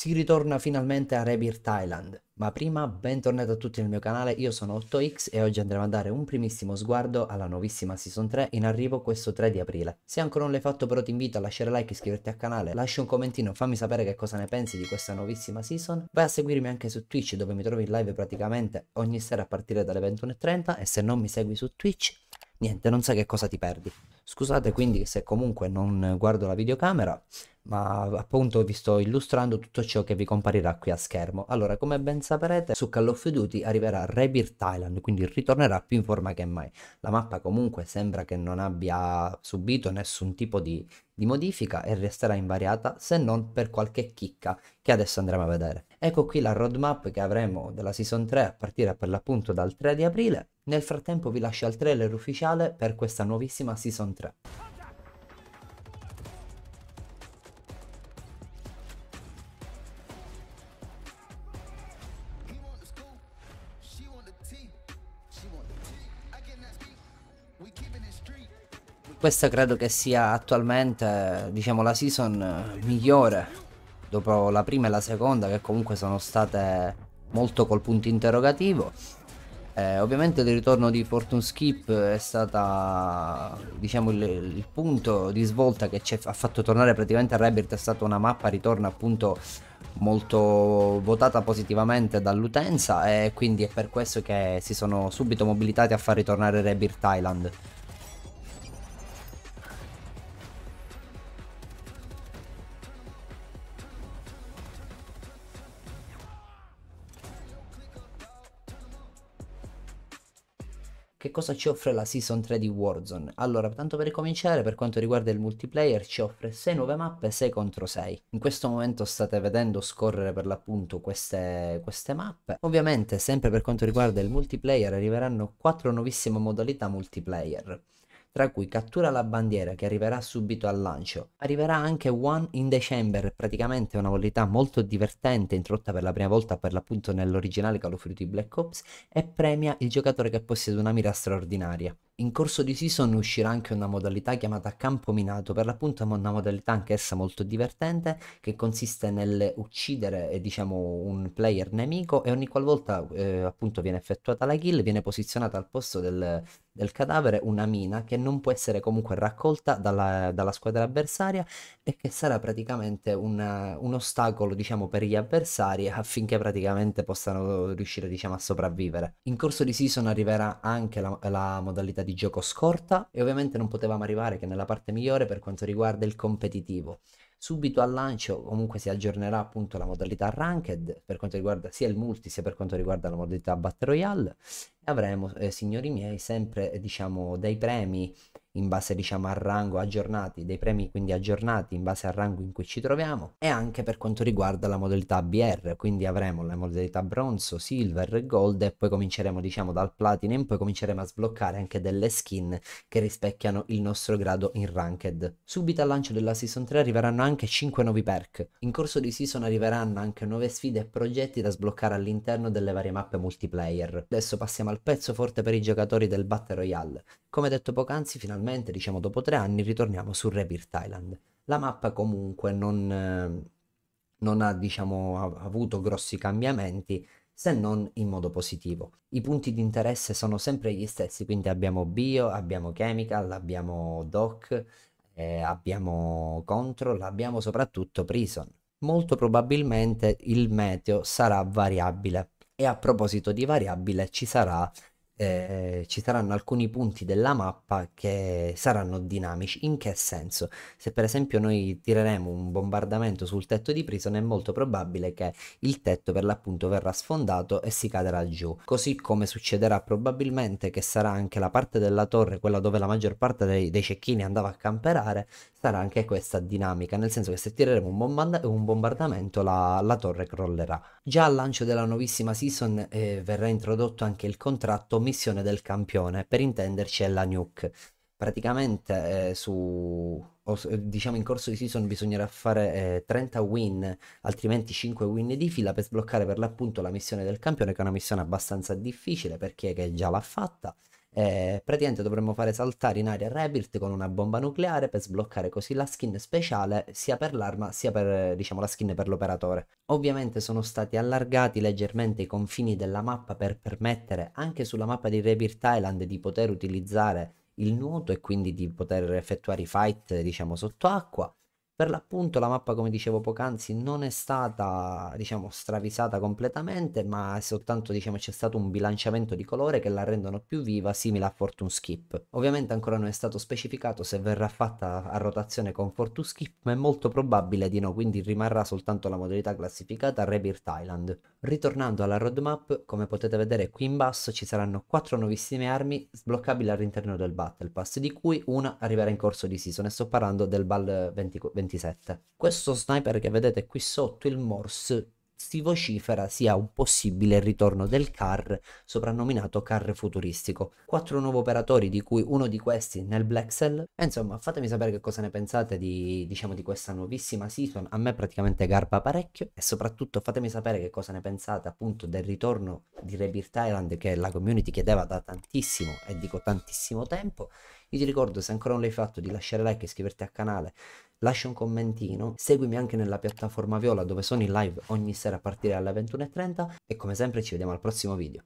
Si ritorna finalmente a Rebirth Thailand, ma prima bentornati a tutti nel mio canale, io sono 8x e oggi andremo a dare un primissimo sguardo alla nuovissima Season 3 in arrivo questo 3 di aprile. Se ancora non l'hai fatto però ti invito a lasciare like, iscriverti al canale, lascia un commentino, fammi sapere che cosa ne pensi di questa nuovissima Season, vai a seguirmi anche su Twitch dove mi trovi in live praticamente ogni sera a partire dalle 21.30 e se non mi segui su Twitch niente, non sai che cosa ti perdi. Scusate quindi se comunque non guardo la videocamera, ma appunto vi sto illustrando tutto ciò che vi comparirà qui a schermo. Allora, come ben saprete, su Call of Duty arriverà Rebirth Thailand, quindi ritornerà più in forma che mai. La mappa comunque sembra che non abbia subito nessun tipo di, di modifica e resterà invariata se non per qualche chicca che adesso andremo a vedere. Ecco qui la roadmap che avremo della Season 3 a partire per l'appunto dal 3 di aprile. Nel frattempo vi lascio al trailer ufficiale per questa nuovissima Season 3. Questa credo che sia attualmente diciamo, la season migliore dopo la prima e la seconda che comunque sono state molto col punto interrogativo. Eh, ovviamente il ritorno di Fortune Skip è stata diciamo il, il punto di svolta che ci ha fatto tornare praticamente a Rebirth è stata una mappa ritorno appunto molto votata positivamente dall'utenza e quindi è per questo che si sono subito mobilitati a far ritornare Rebirth Island. Che cosa ci offre la Season 3 di Warzone? Allora, tanto per cominciare, per quanto riguarda il multiplayer, ci offre 6 nuove mappe 6 contro 6. In questo momento state vedendo scorrere per l'appunto queste, queste mappe. Ovviamente, sempre per quanto riguarda il multiplayer, arriveranno 4 nuovissime modalità multiplayer tra cui Cattura la bandiera che arriverà subito al lancio. Arriverà anche One in December, praticamente una modalità molto divertente introdotta per la prima volta per l'appunto nell'originale Call of Duty Black Ops e premia il giocatore che possiede una mira straordinaria. In corso di season uscirà anche una modalità chiamata campo minato, per l'appunto è una modalità anch'essa molto divertente che consiste nel uccidere eh, diciamo, un player nemico e ogni qualvolta eh, appunto viene effettuata la kill viene posizionata al posto del, del cadavere una mina che non può essere comunque raccolta dalla, dalla squadra avversaria e che sarà praticamente un, un ostacolo diciamo, per gli avversari affinché praticamente possano riuscire diciamo, a sopravvivere. In corso di season arriverà anche la, la modalità di gioco scorta e ovviamente non potevamo arrivare che nella parte migliore per quanto riguarda il competitivo. Subito al lancio comunque si aggiornerà appunto la modalità ranked per quanto riguarda sia il multi sia per quanto riguarda la modalità battle royale. Avremo, eh, signori miei, sempre eh, diciamo dei premi in base diciamo al rango aggiornati, dei premi quindi aggiornati in base al rango in cui ci troviamo e anche per quanto riguarda la modalità BR, quindi avremo le modalità bronzo, silver, gold e poi cominceremo diciamo dal platinum, poi cominceremo a sbloccare anche delle skin che rispecchiano il nostro grado in ranked. Subito al lancio della season 3 arriveranno anche 5 nuovi perk, in corso di season arriveranno anche nuove sfide e progetti da sbloccare all'interno delle varie mappe multiplayer. Adesso passiamo al pezzo forte per i giocatori del Battle Royale, come detto poc'anzi, finalmente, diciamo dopo tre anni, ritorniamo su Rebirth Island. La mappa comunque non, eh, non ha, diciamo, ha avuto grossi cambiamenti, se non in modo positivo. I punti di interesse sono sempre gli stessi, quindi abbiamo bio, abbiamo chemical, abbiamo doc, eh, abbiamo control, abbiamo soprattutto prison. Molto probabilmente il meteo sarà variabile e a proposito di variabile ci sarà eh, ci saranno alcuni punti della mappa che saranno dinamici. In che senso? Se per esempio noi tireremo un bombardamento sul tetto di Prison è molto probabile che il tetto per l'appunto verrà sfondato e si cadrà giù. Così come succederà probabilmente che sarà anche la parte della torre, quella dove la maggior parte dei, dei cecchini andava a camperare, sarà anche questa dinamica, nel senso che se tireremo un, bombarda- un bombardamento la, la, torre crollerà. Già al lancio della nuovissima season eh, verrà introdotto anche il contratto missione del campione, per intenderci è la nuke. Praticamente eh, su, diciamo in corso di season bisognerà fare eh, 30 win, altrimenti 5 win di fila per sbloccare per l'appunto la missione del campione, che è una missione abbastanza difficile per chi è che già l'ha fatta. Eh, praticamente dovremmo fare saltare in aria Rebirth con una bomba nucleare per sbloccare così la skin speciale sia per l'arma sia per diciamo, la skin per l'operatore. Ovviamente sono stati allargati leggermente i confini della mappa per permettere anche sulla mappa di Rebirth Island di poter utilizzare il nuoto e quindi di poter effettuare i fight diciamo sotto per l'appunto la mappa, come dicevo poc'anzi, non è stata, diciamo, stravisata completamente, ma soltanto, diciamo, c'è stato un bilanciamento di colore che la rendono più viva, simile a Fortune Skip. Ovviamente ancora non è stato specificato se verrà fatta a rotazione con Fortune Skip, ma è molto probabile di no, quindi rimarrà soltanto la modalità classificata Rebirth Island. Ritornando alla roadmap, come potete vedere qui in basso ci saranno 4 nuovissime armi sbloccabili all'interno del Battle Pass, di cui una arriverà in corso di season e sto parlando del Ball 20, 20 27. Questo sniper che vedete qui sotto, il Morse, si vocifera sia un possibile ritorno del CAR, soprannominato CAR futuristico. Quattro nuovi operatori, di cui uno di questi nel Black Cell. insomma, fatemi sapere che cosa ne pensate di, diciamo, di questa nuovissima season. A me praticamente garba parecchio. E soprattutto fatemi sapere che cosa ne pensate appunto del ritorno di Rebirth Island che la community chiedeva da tantissimo, e dico tantissimo tempo. Io ti ricordo, se ancora non l'hai fatto, di lasciare like, e iscriverti al canale, lascia un commentino, seguimi anche nella piattaforma Viola dove sono in live ogni sera a partire dalle 21.30 e come sempre ci vediamo al prossimo video.